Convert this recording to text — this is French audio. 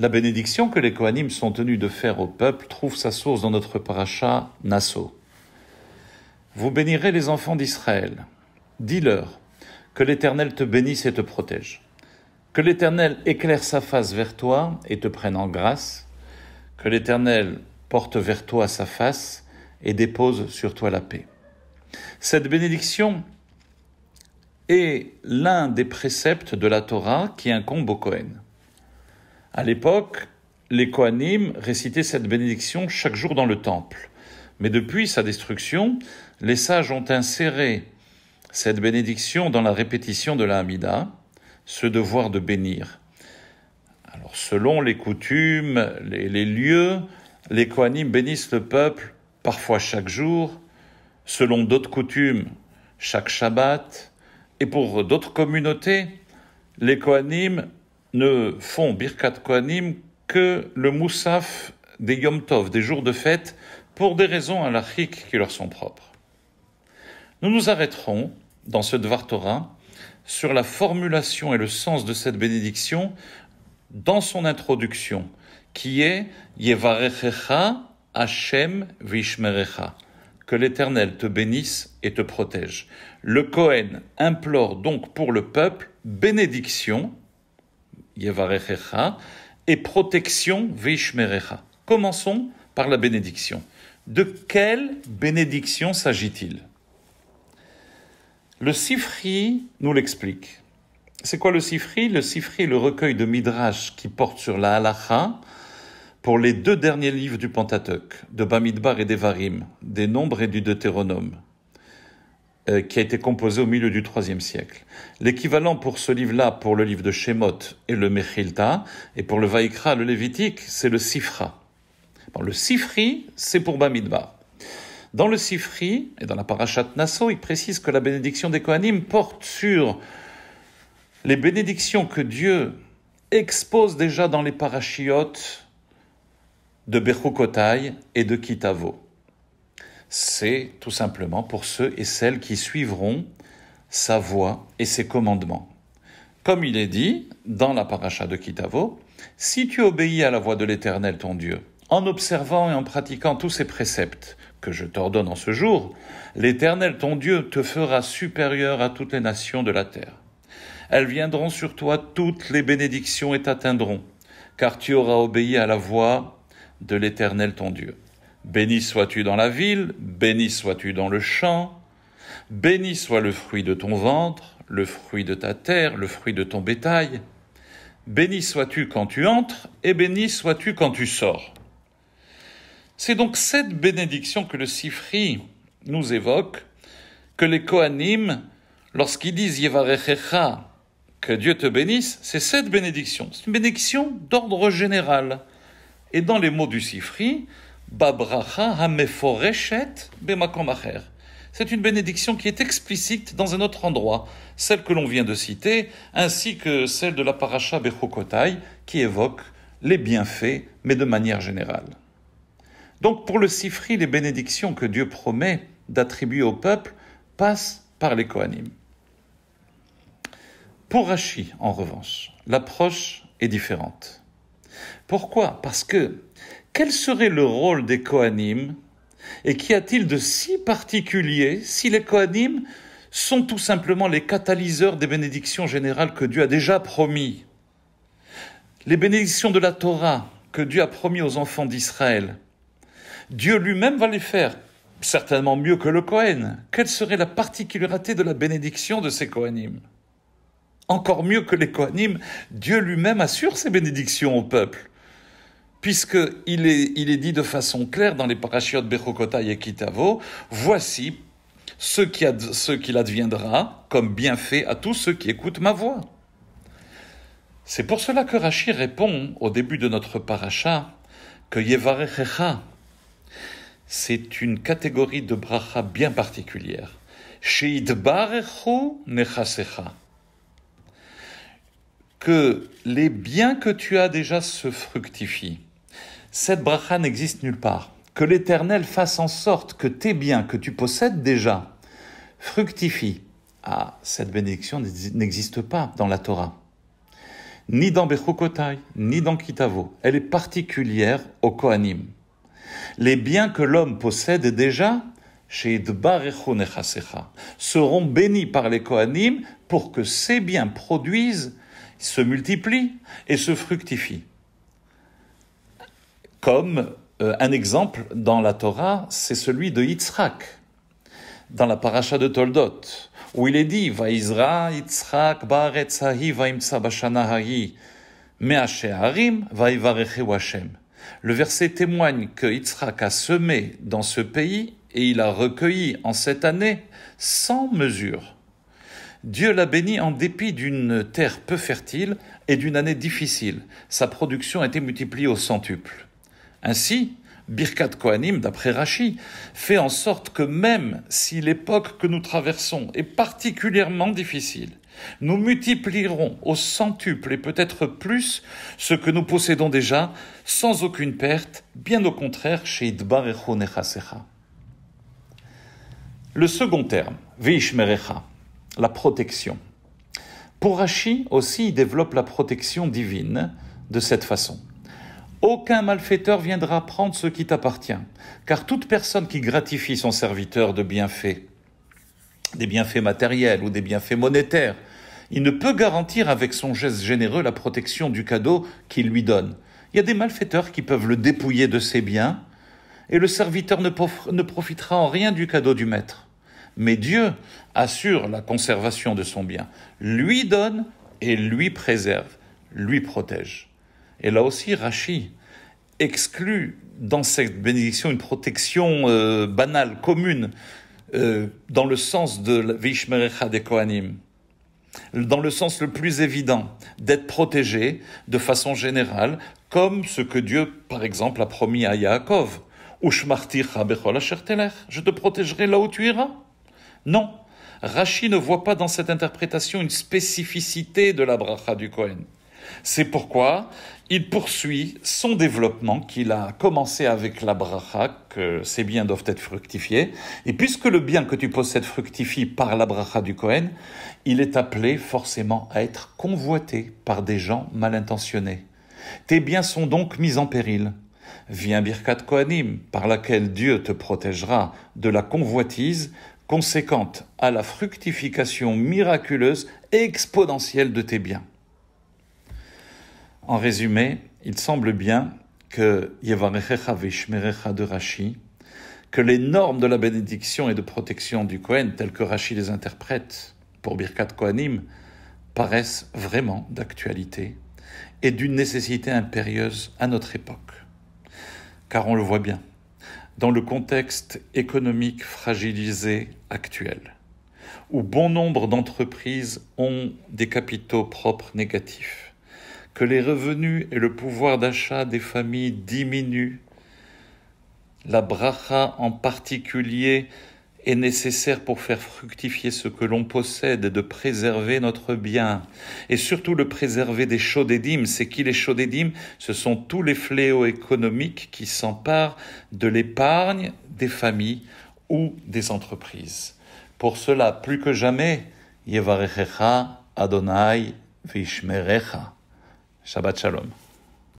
La bénédiction que les Kohanim sont tenus de faire au peuple trouve sa source dans notre paracha Nassau. Vous bénirez les enfants d'Israël. Dis-leur que l'Éternel te bénisse et te protège. Que l'Éternel éclaire sa face vers toi et te prenne en grâce. Que l'Éternel porte vers toi sa face et dépose sur toi la paix. Cette bénédiction est l'un des préceptes de la Torah qui incombe au Kohen. À l'époque, les Kohanim récitaient cette bénédiction chaque jour dans le temple. Mais depuis sa destruction, les sages ont inséré cette bénédiction dans la répétition de la Hamida, ce devoir de bénir. Alors, selon les coutumes, les, les lieux, les Kohanim bénissent le peuple parfois chaque jour, selon d'autres coutumes, chaque Shabbat, et pour d'autres communautés, les Kohanim ne font Birkat Kohanim que le Moussaf des Yom Tov, des jours de fête, pour des raisons halachiques qui leur sont propres. Nous nous arrêterons dans ce Dvar Torah sur la formulation et le sens de cette bénédiction dans son introduction, qui est Yevarechecha Hashem Vishmerecha. Que l'Éternel te bénisse et te protège. Le Kohen implore donc pour le peuple bénédiction et protection Veishmerecha. Commençons par la bénédiction. De quelle bénédiction s'agit-il Le Sifri nous l'explique. C'est quoi le Sifri Le Sifri est le recueil de Midrash qui porte sur la halacha pour les deux derniers livres du Pentateuch, de Bamidbar et Varim, des Nombres et du Deutéronome. Euh, qui a été composé au milieu du IIIe siècle. L'équivalent pour ce livre-là, pour le livre de Shemot et le Mechilta, et pour le Vaikra, le Lévitique, c'est le Sifra. le Sifri, c'est pour Bamidbar. Dans le Sifri et dans la Parashat Nassau, il précise que la bénédiction des Kohanim porte sur les bénédictions que Dieu expose déjà dans les Parashiot de Bechukotai et de Kitavo c'est tout simplement pour ceux et celles qui suivront sa voix et ses commandements. Comme il est dit dans la paracha de Kitavo, si tu obéis à la voix de l'Éternel ton Dieu, en observant et en pratiquant tous ses préceptes que je t'ordonne en ce jour, l'Éternel ton Dieu te fera supérieur à toutes les nations de la terre. Elles viendront sur toi toutes les bénédictions et t'atteindront, car tu auras obéi à la voix de l'Éternel ton Dieu. Béni sois-tu dans la ville, béni sois-tu dans le champ, béni soit le fruit de ton ventre, le fruit de ta terre, le fruit de ton bétail. Béni sois-tu quand tu entres, et béni sois-tu quand tu sors. C'est donc cette bénédiction que le Sifri nous évoque, que les Kohanim, lorsqu'ils disent Yevarechecha, que Dieu te bénisse, c'est cette bénédiction. C'est une bénédiction d'ordre général. Et dans les mots du Sifri, c'est une bénédiction qui est explicite dans un autre endroit, celle que l'on vient de citer, ainsi que celle de la paracha Bechokotai, qui évoque les bienfaits, mais de manière générale. Donc pour le Sifri, les bénédictions que Dieu promet d'attribuer au peuple passent par les Kohanim. Pour Rachi, en revanche, l'approche est différente. Pourquoi Parce que quel serait le rôle des Kohanim et qu'y a-t-il de si particulier si les Kohanim sont tout simplement les catalyseurs des bénédictions générales que Dieu a déjà promis Les bénédictions de la Torah que Dieu a promis aux enfants d'Israël. Dieu lui-même va les faire, certainement mieux que le Kohen. Quelle serait la particularité de la bénédiction de ces Kohanim Encore mieux que les Kohanim, Dieu lui-même assure ses bénédictions au peuple puisqu'il est, il est dit de façon claire dans les parashiot Bechokotai et Kitavo, voici ce qu'il adviendra comme bienfait à tous ceux qui écoutent ma voix. C'est pour cela que Rachi répond au début de notre paracha que Yevarechecha, c'est une catégorie de bracha bien particulière. nechasecha que les biens que tu as déjà se fructifient cette bracha n'existe nulle part. Que l'Éternel fasse en sorte que tes biens que tu possèdes déjà fructifient. Ah, cette bénédiction n'existe pas dans la Torah. Ni dans Bechukotai, ni dans Kitavo. Elle est particulière au Kohanim. Les biens que l'homme possède déjà, chez seront bénis par les Kohanim pour que ces biens produisent, se multiplient et se fructifient. Comme euh, un exemple dans la Torah, c'est celui de Yitzhak, dans la paracha de Toldot, où il est dit Vaizra Yitzhak baaretz va'im vaimtsa bashana hahi harim Le verset témoigne que Yitzhak a semé dans ce pays et il a recueilli en cette année sans mesure. Dieu l'a béni en dépit d'une terre peu fertile et d'une année difficile. Sa production a été multipliée au centuple. Ainsi, Birkat Kohanim, d'après Rashi, fait en sorte que même si l'époque que nous traversons est particulièrement difficile, nous multiplierons au centuple et peut-être plus ce que nous possédons déjà, sans aucune perte, bien au contraire, chez Idbar Nechasecha. Le second terme, Veishmerecha, la protection. Pour Rashi aussi, il développe la protection divine de cette façon. Aucun malfaiteur viendra prendre ce qui t'appartient, car toute personne qui gratifie son serviteur de bienfaits, des bienfaits matériels ou des bienfaits monétaires, il ne peut garantir avec son geste généreux la protection du cadeau qu'il lui donne. Il y a des malfaiteurs qui peuvent le dépouiller de ses biens, et le serviteur ne, ne profitera en rien du cadeau du maître. Mais Dieu assure la conservation de son bien, lui donne et lui préserve, lui protège. Et là aussi, Rachi exclut dans cette bénédiction une protection euh, banale, commune, euh, dans le sens de Vishmerecha des Kohanim, dans le sens le plus évident, d'être protégé de façon générale, comme ce que Dieu, par exemple, a promis à Yaakov. Je te protégerai là où tu iras. Non. Rachi ne voit pas dans cette interprétation une spécificité de la bracha du Kohen. C'est pourquoi il poursuit son développement qu'il a commencé avec la que ses biens doivent être fructifiés. Et puisque le bien que tu possèdes fructifie par la du Cohen, il est appelé forcément à être convoité par des gens mal intentionnés. Tes biens sont donc mis en péril. Viens Birkat Kohanim, par laquelle Dieu te protégera de la convoitise conséquente à la fructification miraculeuse et exponentielle de tes biens. En résumé, il semble bien que de que les normes de la bénédiction et de protection du Kohen, telles que Rachid les interprète pour Birkat Kohanim, paraissent vraiment d'actualité et d'une nécessité impérieuse à notre époque. Car on le voit bien, dans le contexte économique fragilisé actuel, où bon nombre d'entreprises ont des capitaux propres négatifs, que les revenus et le pouvoir d'achat des familles diminuent. La bracha en particulier est nécessaire pour faire fructifier ce que l'on possède et de préserver notre bien, et surtout le préserver des chaudédimes. C'est qui les chaudédimes Ce sont tous les fléaux économiques qui s'emparent de l'épargne des familles ou des entreprises. Pour cela, plus que jamais, Yevarechecha Adonai Vishmerecha. Shabbat Shalom.